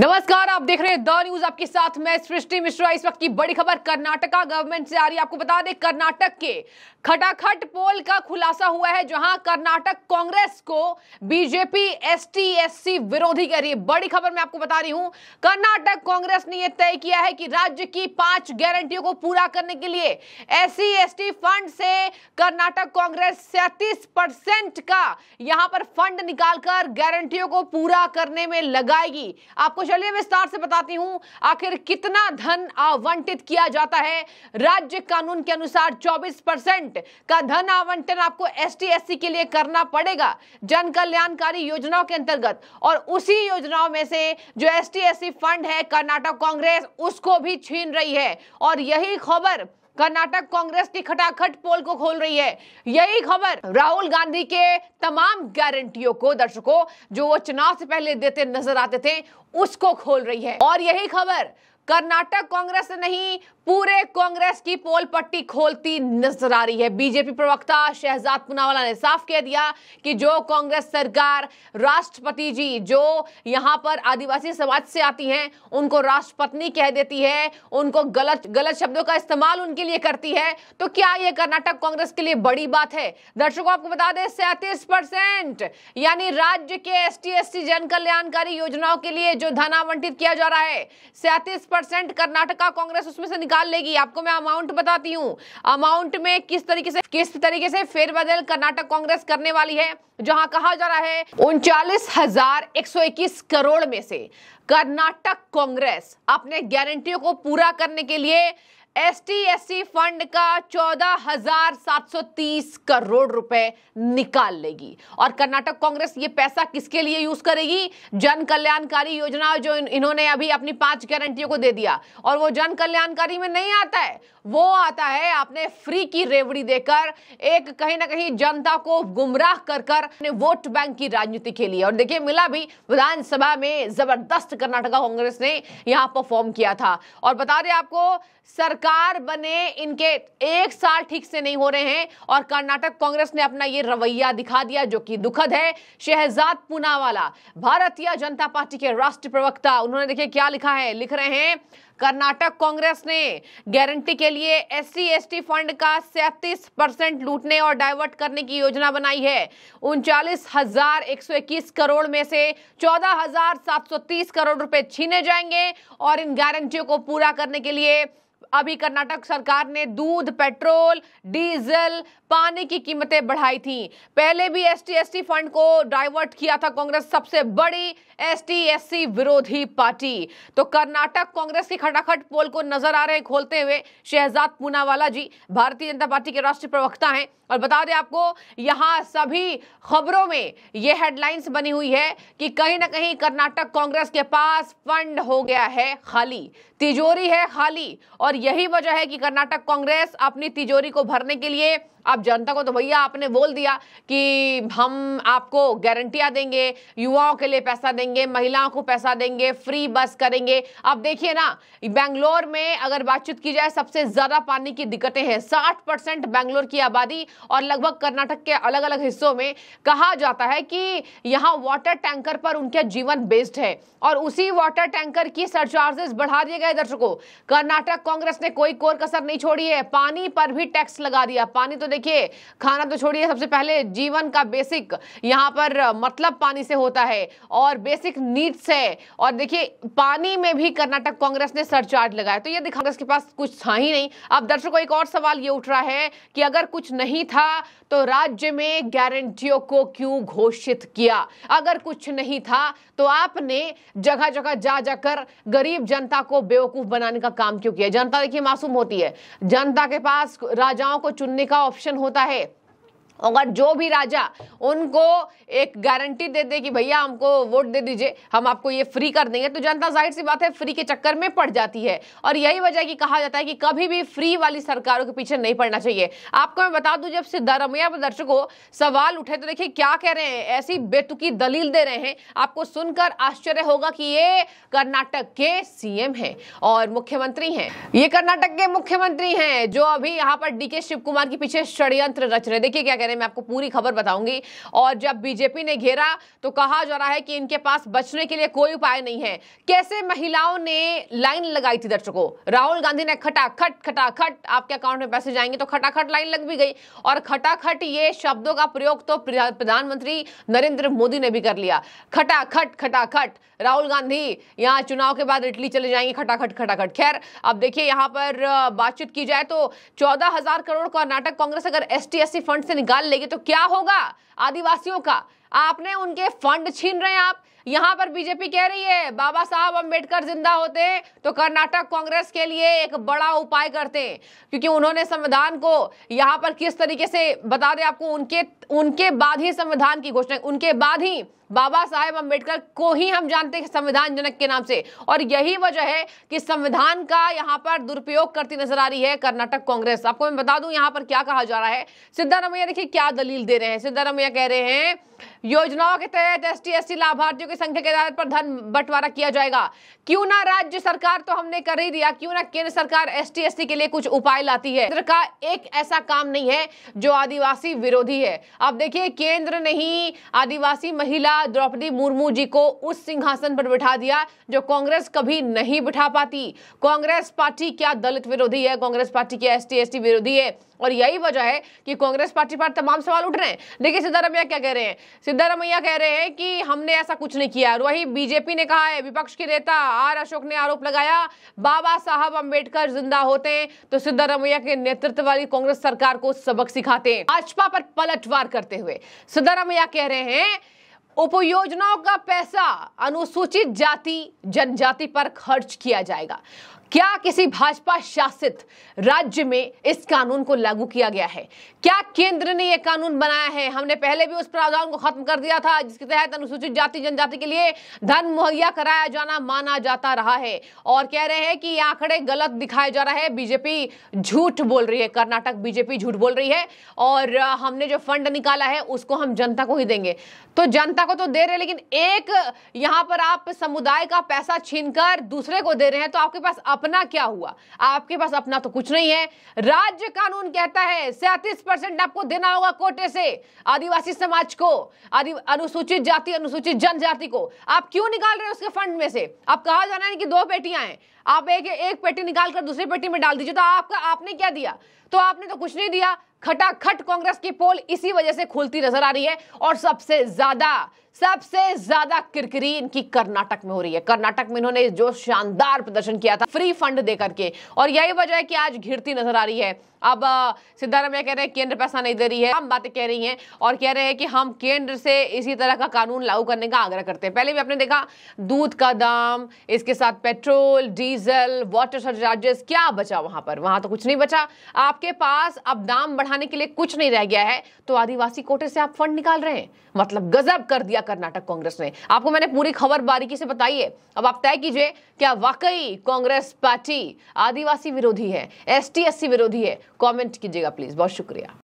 नमस्कार आप देख रहे हैं द न्यूज आपके साथ मैं सृष्टि मिश्रा इस वक्त की बड़ी खबर कर्नाटका गवर्नमेंट से आ रही है आपको बता दें कर्नाटक के खटाखट पोल का खुलासा हुआ है जहां कर्नाटक कांग्रेस को बीजेपी एसटीएससी विरोधी कह रही है बड़ी खबर मैं आपको बता रही हूं कर्नाटक कांग्रेस ने यह तय किया है कि राज्य की पांच गारंटियों को पूरा करने के लिए एस सी फंड से कर्नाटक कांग्रेस सैतीस परसेंट का यहां पर फंड निकालकर गारंटियों को पूरा करने में लगाएगी आपको चलिए विस्तार से बताती हूं आखिर कितना धन आवंटित किया जाता है राज्य कानून के अनुसार 24 परसेंट का धन आवंटन आपको एस टी के लिए करना पड़ेगा जन कल्याणकारी योजनाओं के अंतर्गत और उसी योजनाओं में से जो एस टी फंड है कर्नाटक कांग्रेस उसको भी छीन रही है और यही खबर कर्नाटक कांग्रेस की खटाखट पोल को खोल रही है यही खबर राहुल गांधी के तमाम गारंटियों को दर्शकों जो वो चुनाव से पहले देते नजर आते थे उसको खोल रही है और यही खबर कर्नाटक कांग्रेस नहीं पूरे कांग्रेस की पोल पट्टी खोलती नजर आ रही है बीजेपी प्रवक्ता शहजाद पुनावाला ने साफ कह दिया कि जो कांग्रेस सरकार राष्ट्रपति जी जो यहां पर आदिवासी समाज से आती हैं उनको राष्ट्रपति कह देती है उनको गलत गलत शब्दों का इस्तेमाल उनके लिए करती है तो क्या यह कर्नाटक कांग्रेस के लिए बड़ी बात है दर्शकों आपको बता दें सैंतीस परसेंट यानी राज्य के एस टी जन कल्याणकारी योजनाओं के लिए जो धन आवंटित किया जा रहा है सैंतीस परसेंट कर्नाटका कांग्रेस उसमें से निकाल लेगी आपको मैं अमाउंट बताती हूँ अमाउंट में किस तरीके से किस तरीके से फेरबदल कर्नाटक कांग्रेस करने वाली है जहां कहा जा रहा है उनचालीस हजार एक सौ इक्कीस करोड़ में से कर्नाटक कांग्रेस अपने गारंटियों को पूरा करने के लिए एस टी फंड का चौदह करोड़ रुपए निकाल लेगी और कर्नाटक कांग्रेस ये पैसा किसके लिए यूज करेगी जन कल्याणकारी योजना जो इन्होंने अभी अपनी पांच गारंटियों को दे दिया और वो जन कल्याणकारी में नहीं आता है वो आता है आपने फ्री की रेवड़ी देकर एक कहीं ना कहीं जनता को गुमराह कर कर अपने वोट बैंक की राजनीति के लिए और देखिए मिला भी विधानसभा में जबरदस्त कर्नाटका कांग्रेस ने यहां परफॉर्म किया था और बता दें आपको सरकार सरकार बने इनके एक साल ठीक से नहीं हो रहे हैं और कर्नाटक कांग्रेस ने अपना ये रवैया दिखा दिया जो कि दुखद है शहजाद पूनावाला भारतीय जनता पार्टी के राष्ट्रीय प्रवक्ता उन्होंने देखिए क्या लिखा है लिख रहे हैं कर्नाटक कांग्रेस ने गारंटी के लिए एस सी फंड का 37 परसेंट लूटने और डाइवर्ट करने की योजना बनाई है उनचालीस हजार एक सौ इक्कीस करोड़ में से चौदह हजार सात सौ तीस करोड़ रुपए छीने जाएंगे और इन गारंटियों को पूरा करने के लिए अभी कर्नाटक सरकार ने दूध पेट्रोल डीजल पानी की कीमतें बढ़ाई थी पहले भी एस टी फंड को डाइवर्ट किया था कांग्रेस सबसे बड़ी एस टी विरोधी पार्टी तो कर्नाटक कांग्रेस की खटाखट पोल को नजर आ रहे खोलते हुए शहजाद पूनावाला जी भारतीय जनता पार्टी के राष्ट्रीय प्रवक्ता हैं और बता दें आपको यहाँ सभी खबरों में ये हेडलाइंस बनी हुई है कि कहीं ना कहीं कर्नाटक कांग्रेस के पास फंड हो गया है खाली तिजोरी है खाली और यही वजह है कि कर्नाटक कांग्रेस अपनी तिजोरी को भरने के लिए अब जनता को तो भैया आपने बोल दिया कि हम आपको गारंटियां देंगे युवाओं के लिए पैसा देंगे महिलाओं को पैसा देंगे फ्री बस करेंगे अब देखिए ना बेंगलोर में अगर बातचीत की जाए सबसे ज्यादा पानी की दिक्कतें हैं साठ परसेंट बेंगलोर की आबादी और लगभग कर्नाटक के अलग अलग हिस्सों में कहा जाता है कि यहाँ वाटर टैंकर पर उनका जीवन बेस्ड है और उसी वाटर टैंकर की सरचार्जेस बढ़ा दिए गए दर्शकों कर्नाटक कांग्रेस ने कोई कोर कसर नहीं छोड़ी है पानी पर भी टैक्स लगा दिया पानी तो देखिए खाना तो छोड़िए सबसे पहले जीवन का बेसिक यहाँ पर मतलब पानी से होता है और बेसिक नीड्स है और देखिए पानी में भी कर्नाटक कांग्रेस ने सरचार्ज लगाया तो ये दिखा कांग्रेस के पास कुछ था ही नहीं अब दर्शकों एक और सवाल ये उठ रहा है कि अगर कुछ नहीं था तो राज्य में गारंटियों को क्यों घोषित किया अगर कुछ नहीं था तो आपने जगह जगह जा जाकर गरीब जनता को बेवकूफ बनाने का काम क्यों किया जनता देखिए मासूम होती है जनता के पास राजाओं को चुनने का ऑप्शन ऑप्शन होता है अगर जो भी राजा उनको एक गारंटी दे दे कि भैया हमको वोट दे दीजिए हम आपको ये फ्री कर देंगे तो जनता जाहिर सी बात है फ्री के चक्कर में पड़ जाती है और यही वजह कि कहा जाता है कि कभी भी फ्री वाली सरकारों के पीछे नहीं पड़ना चाहिए आपको मैं बता दूं जब सिद्धारमैया पर दर्शकों सवाल उठे तो देखिए क्या कह रहे हैं ऐसी बेतुकी दलील दे रहे हैं आपको सुनकर आश्चर्य होगा कि ये कर्नाटक के सीएम है और मुख्यमंत्री हैं ये कर्नाटक के मुख्यमंत्री हैं जो अभी यहाँ पर के शिव कुमार के पीछे षड्यंत्र रच रहे देखिए क्या रहे मैं आपको पूरी खबर बताऊंगी और जब बीजेपी ने घेरा तो कहा जा रहा है कि इनके पास बचने के लिए कोई उपाय नहीं है कैसे महिलाओं ने लाइन लगाई थी दर्शकों राहुल गांधी ने खटाखट खटाखट आपके अकाउंट में पैसे जाएंगे तो खटाखट लाइन लग भी गई और खटाखट ये शब्दों का प्रयोग तो प्रधानमंत्री नरेंद्र मोदी ने भी कर लिया खटाखट खटाखट राहुल गांधी यहाँ चुनाव के बाद इटली चले जाएंगे खटाखट खटाखट खैर अब देखिए यहाँ पर बातचीत की जाए तो चौदह हजार करोड़ कर्नाटक कांग्रेस अगर एस टी फंड से निकाल निकाल लेगी तो क्या होगा आदिवासियों का आपने उनके फंड छीन रहे हैं आप यहाँ पर बीजेपी कह रही है बाबा साहब अंबेडकर जिंदा होते तो कर्नाटक कांग्रेस के लिए एक बड़ा उपाय करते क्योंकि उन्होंने संविधान को यहाँ पर किस तरीके से बता दें आपको उनके उनके बाद ही संविधान की घोषणा उनके बाद ही बाबा साहेब अम्बेडकर को ही हम जानते हैं संविधान जनक के नाम से और यही वजह है कि संविधान का यहाँ पर दुरुपयोग करती नजर आ रही है कर्नाटक कांग्रेस आपको मैं बता दूं यहाँ पर क्या कहा जा रहा है सिद्धारमैया देखिए क्या दलील दे रहे हैं सिद्धारमैया कह रहे हैं योजनाओं के तहत एस टी लाभार्थियों की संख्या के आधार पर धन बंटवारा किया जाएगा क्यों ना राज्य सरकार तो हमने कर ही दिया क्यों ना केंद्र सरकार एस टी के लिए कुछ उपाय लाती है केंद्र का एक ऐसा काम नहीं है जो आदिवासी विरोधी है अब देखिए केंद्र ने ही आदिवासी महिला द्रौपदी मुर्मू जी को उस सिंहासन पर बिठा दिया जो कांग्रेस कभी नहीं बिठा पाती कांग्रेस पार्टी क्या दलित विरोधी है कांग्रेस पार्टी क्या एस टी विरोधी है और यही वजह है कि कांग्रेस पार्टी पर तमाम सवाल उठ रहे हैं देखिए सिद्धारमैया क्या कह रहे हैं सिद्धारमैया कह रहे हैं कि हमने ऐसा कुछ ने किया और वही बीजेपी ने कहा है विपक्ष के नेता आर अशोक ने आरोप लगाया बाबा साहब अंबेडकर जिंदा होते तो सिद्धारमैया के नेतृत्व वाली कांग्रेस सरकार को सबक सिखाते भाजपा पर पलटवार करते हुए सिद्धारमैया कह रहे हैं उपयोजनाओं का पैसा अनुसूचित जाति जनजाति पर खर्च किया जाएगा क्या किसी भाजपा शासित राज्य में इस कानून को लागू किया गया है क्या केंद्र ने यह कानून बनाया है हमने पहले भी उस प्रावधान को खत्म कर दिया था जिसके तहत अनुसूचित जाति जनजाति के लिए धन मुहैया कराया जाना माना जाता रहा है और कह रहे हैं कि ये आंकड़े गलत दिखाए जा रहा है बीजेपी झूठ बोल रही है कर्नाटक बीजेपी झूठ बोल रही है और हमने जो फंड निकाला है उसको हम जनता को ही देंगे तो जनता को तो दे रहे लेकिन एक यहां पर आप समुदाय का पैसा छीनकर दूसरे को दे रहे हैं तो आपके पास अपना क्या हुआ आपके पास अपना तो कुछ नहीं है राज्य कानून कहता है सैतीस परसेंट आपको देना होगा कोटे से आदिवासी समाज को अनुसूचित जाति अनुसूचित जनजाति को आप क्यों निकाल रहे हो उसके फंड में से आप कहा जाना है कि दो बेटियां हैं आप एक एक पेटी निकाल कर दूसरी पेटी में डाल दीजिए तो आपका आपने क्या दिया तो आपने तो कुछ नहीं दिया खटाखट कांग्रेस की पोल इसी वजह से खुलती नजर आ रही है और सबसे ज्यादा सबसे ज्यादा किरकिरी इनकी कर्नाटक में हो रही है कर्नाटक में इन्होंने जो शानदार प्रदर्शन किया था फ्री फंड देकर के और यही वजह है कि आज घिरती नजर आ रही है अब सिद्धारमैया कह रहे हैं केंद्र पैसा नहीं दे रही है हम बातें कह रही हैं और कह रहे हैं कि हम केंद्र से इसी तरह का कानून लागू करने का आग्रह करते हैं पहले भी आपने देखा दूध का दाम इसके साथ petrol diesel diesel water surcharges क्या बचा वहां पर वहां तो कुछ नहीं बचा आपके पास अब दाम बढ़ाने के लिए कुछ नहीं रह गया है तो आदिवासी कोटे से आप फंड निकाल रहे हैं मतलब गजब कर दिया कर्नाटक कांग्रेस ने आपको मैंने पूरी खबर बारीकी से बताई है अब आप तय कीजिए क्या वाकई कांग्रेस पार्टी आदिवासी विरोधी है एस टी विरोधी है कॉमेंट कीजिएगा प्लीज बहुत शुक्रिया